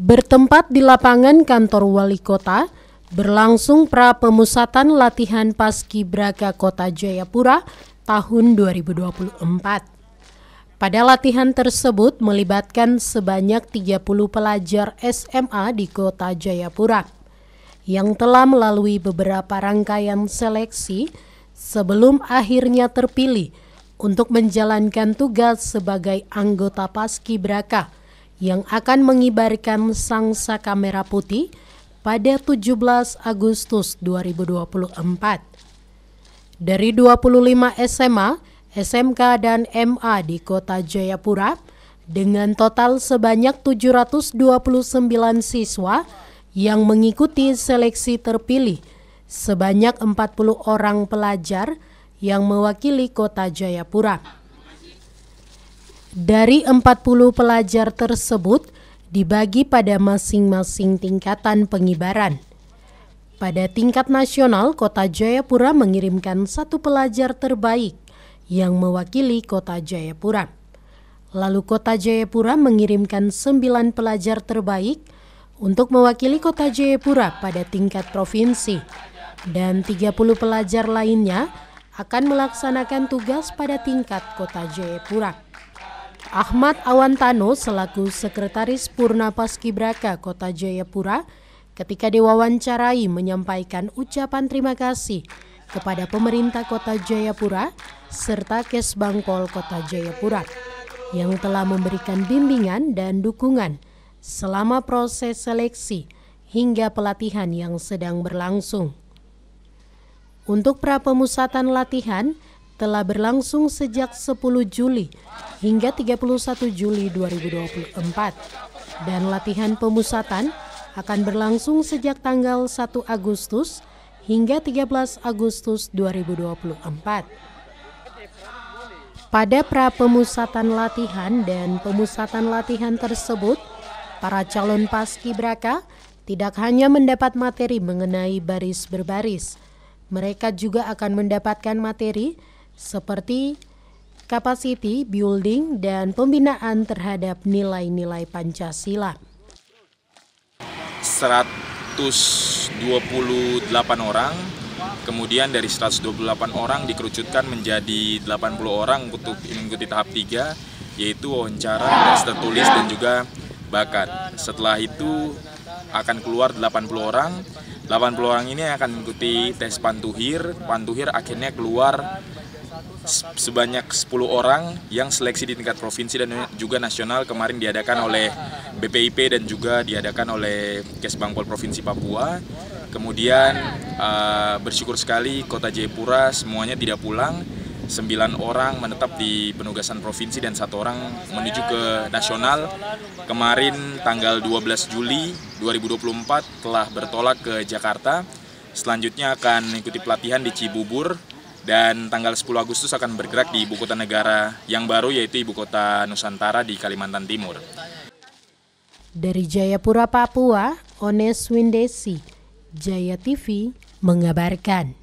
Bertempat di lapangan kantor wali kota, berlangsung pra pemusatan latihan paskibraka Kota Jayapura tahun 2024. Pada latihan tersebut melibatkan sebanyak 30 pelajar SMA di Kota Jayapura yang telah melalui beberapa rangkaian seleksi sebelum akhirnya terpilih untuk menjalankan tugas sebagai anggota paskibraka yang akan mengibarkan sangsa kamera putih pada 17 Agustus 2024. Dari 25 SMA, SMK dan MA di Kota Jayapura dengan total sebanyak 729 siswa yang mengikuti seleksi terpilih sebanyak 40 orang pelajar yang mewakili Kota Jayapura. Dari 40 pelajar tersebut dibagi pada masing-masing tingkatan pengibaran. Pada tingkat nasional, Kota Jayapura mengirimkan satu pelajar terbaik yang mewakili Kota Jayapura. Lalu Kota Jayapura mengirimkan sembilan pelajar terbaik untuk mewakili Kota Jayapura pada tingkat provinsi. Dan 30 pelajar lainnya akan melaksanakan tugas pada tingkat Kota Jayapura. Ahmad Awantano selaku Sekretaris Purna Paskibraka Kota Jayapura ketika diwawancarai menyampaikan ucapan terima kasih kepada pemerintah Kota Jayapura serta Kesbangpol Kota Jayapura yang telah memberikan bimbingan dan dukungan selama proses seleksi hingga pelatihan yang sedang berlangsung. Untuk pra pemusatan latihan, telah berlangsung sejak 10 Juli hingga 31 Juli 2024 dan latihan pemusatan akan berlangsung sejak tanggal 1 Agustus hingga 13 Agustus 2024. Pada pra pemusatan latihan dan pemusatan latihan tersebut, para calon paskibraka tidak hanya mendapat materi mengenai baris berbaris, mereka juga akan mendapatkan materi seperti capacity building dan pembinaan terhadap nilai-nilai Pancasila. 128 orang, kemudian dari 128 orang dikerucutkan menjadi 80 orang untuk mengikuti tahap 3, yaitu wawancara, tes tertulis, dan juga bakat. Setelah itu akan keluar 80 orang, 80 orang ini akan mengikuti tes pantuhir, pantuhir akhirnya keluar sebanyak 10 orang yang seleksi di tingkat provinsi dan juga nasional kemarin diadakan oleh BPIP dan juga diadakan oleh Kesbangpol Provinsi Papua. Kemudian uh, bersyukur sekali Kota Jayapura semuanya tidak pulang. 9 orang menetap di penugasan provinsi dan satu orang menuju ke nasional. Kemarin tanggal 12 Juli 2024 telah bertolak ke Jakarta. Selanjutnya akan mengikuti pelatihan di Cibubur dan tanggal 10 Agustus akan bergerak di ibu kota negara yang baru yaitu ibu kota Nusantara di Kalimantan Timur. Dari Jayapura, Papua, Ones Windesi, Jaya TV mengabarkan.